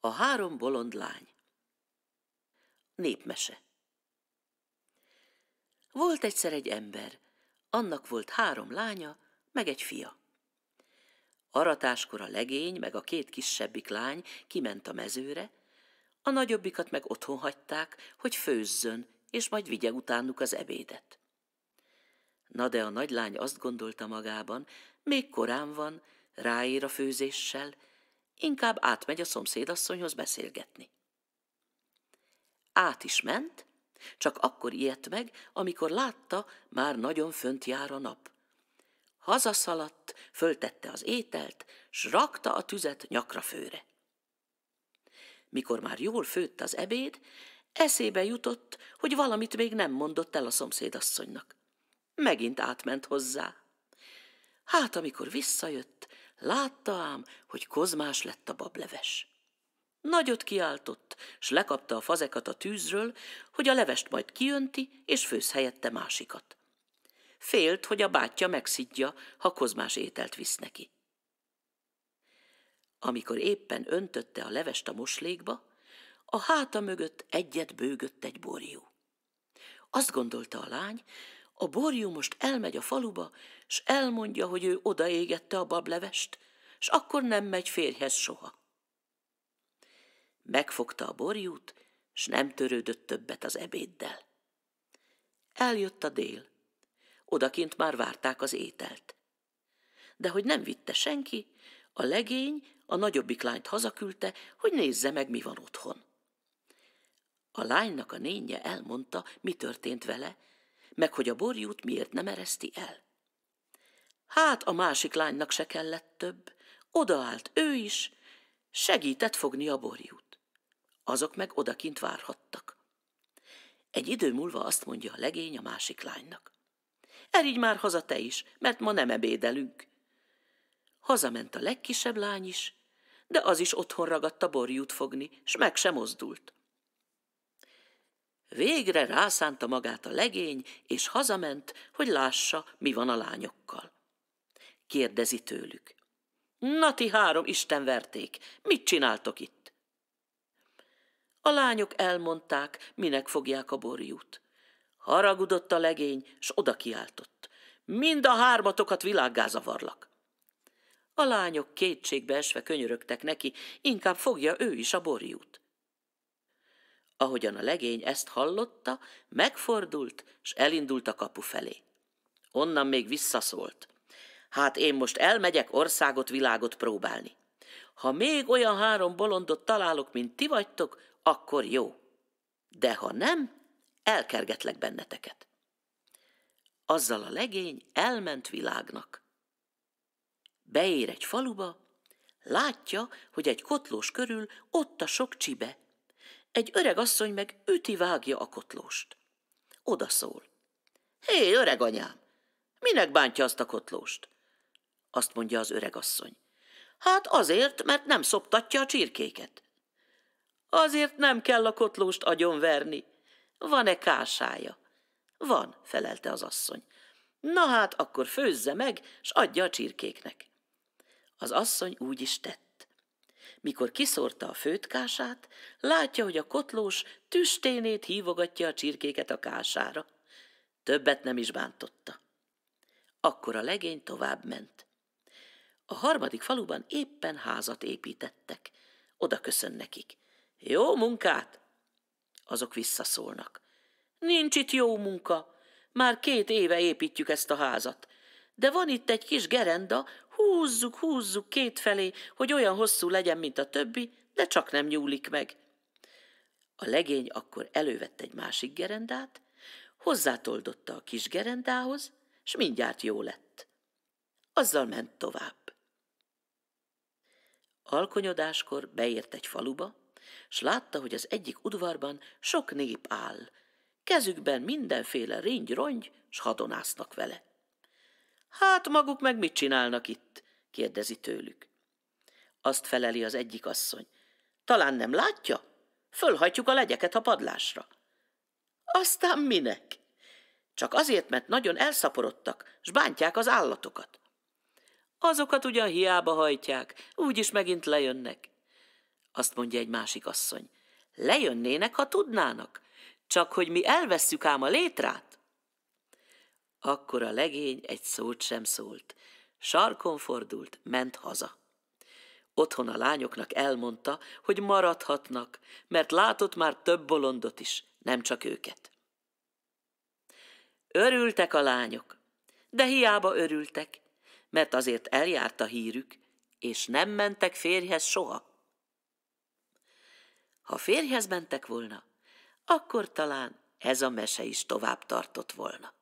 A három bolond lány. Népmese. Volt egyszer egy ember, annak volt három lánya, meg egy fia. Aratáskor a legény, meg a két kisebbik lány kiment a mezőre, a nagyobbikat meg otthon hagyták, hogy főzzön, és majd vigye utánuk az ebédet. Na de a nagylány azt gondolta magában, még korán van, ráír a főzéssel, inkább átmegy a szomszédasszonyhoz beszélgetni. Át is ment, csak akkor ijedt meg, amikor látta, már nagyon fönt jár a nap. Hazaszaladt, föltette az ételt, s rakta a tüzet nyakra főre. Mikor már jól főtt az ebéd, eszébe jutott, hogy valamit még nem mondott el a szomszédasszonynak. Megint átment hozzá. Hát, amikor visszajött, Látta ám, hogy kozmás lett a bableves. Nagyot kiáltott, s lekapta a fazekat a tűzről, hogy a levest majd kiönti, és főz helyette másikat. Félt, hogy a bátyja megszidja, ha kozmás ételt visz neki. Amikor éppen öntötte a levest a moslékba, a háta mögött egyet bőgött egy borjú. Azt gondolta a lány, a borjú most elmegy a faluba, s elmondja, hogy ő odaégette a bablevest, s akkor nem megy férjhez soha. Megfogta a borjút, s nem törődött többet az ebéddel. Eljött a dél. Odakint már várták az ételt. De hogy nem vitte senki, a legény a nagyobbik lányt hazaküldte, hogy nézze meg, mi van otthon. A lánynak a nénye elmondta, mi történt vele, meg hogy a borjút miért nem ereszti el. Hát a másik lánynak se kellett több. Odaállt ő is, segített fogni a borjút. Azok meg odakint várhattak. Egy idő múlva azt mondja a legény a másik lánynak. Erígy már haza te is, mert ma nem ebédelünk. Hazament a legkisebb lány is, de az is otthon ragadt a borjút fogni, s meg sem mozdult. Végre rászánta magát a legény, és hazament, hogy lássa, mi van a lányokkal kérdezi tőlük. Na ti három Isten verték, mit csináltok itt? A lányok elmondták, minek fogják a borjút. Haragudott a legény, s oda kiáltott. Mind a hármatokat világgá zavarlak. A lányok kétségbe esve könyörögtek neki, inkább fogja ő is a borjút. Ahogyan a legény ezt hallotta, megfordult, s elindult a kapu felé. Onnan még visszaszólt – Hát én most elmegyek országot, világot próbálni. Ha még olyan három bolondot találok, mint ti vagytok, akkor jó. De ha nem, elkergetlek benneteket. Azzal a legény elment világnak. Beér egy faluba, látja, hogy egy kotlós körül ott a sok csibe. Egy öreg asszony meg üti vágja a kotlóst. Oda szól. Hé, öreg anyám, minek bántja azt a kotlóst? azt mondja az öregasszony. Hát azért, mert nem szoptatja a csirkéket. Azért nem kell a kotlóst agyonverni. Van-e kásája? Van, felelte az asszony. Na hát, akkor főzze meg, s adja a csirkéknek. Az asszony úgy is tett. Mikor kiszórta a főtkását, látja, hogy a kotlós tüsténét hívogatja a csirkéket a kására. Többet nem is bántotta. Akkor a legény tovább ment. A harmadik faluban éppen házat építettek. Oda köszön nekik. Jó munkát! Azok visszaszólnak. Nincs itt jó munka. Már két éve építjük ezt a házat. De van itt egy kis gerenda, húzzuk, húzzuk két felé, hogy olyan hosszú legyen, mint a többi, de csak nem nyúlik meg. A legény akkor elővett egy másik gerendát, hozzátoldotta a kis gerendához, s mindjárt jó lett. Azzal ment tovább. Alkonyodáskor beért egy faluba, s látta, hogy az egyik udvarban sok nép áll, kezükben mindenféle ringy-rongy, s hadonásznak vele. Hát maguk meg mit csinálnak itt? kérdezi tőlük. Azt feleli az egyik asszony. Talán nem látja? Fölhajtjuk a legyeket a padlásra. Aztán minek? Csak azért, mert nagyon elszaporodtak, s bántják az állatokat. Azokat ugyan hiába hajtják, úgyis megint lejönnek. Azt mondja egy másik asszony. Lejönnének, ha tudnának, csak hogy mi elvesszük ám a létrát. Akkor a legény egy szót sem szólt. Sarkon fordult, ment haza. Otthon a lányoknak elmondta, hogy maradhatnak, mert látott már több bolondot is, nem csak őket. Örültek a lányok, de hiába örültek, mert azért eljárt a hírük, és nem mentek férjhez soha. Ha férjhez mentek volna, akkor talán ez a mese is tovább tartott volna.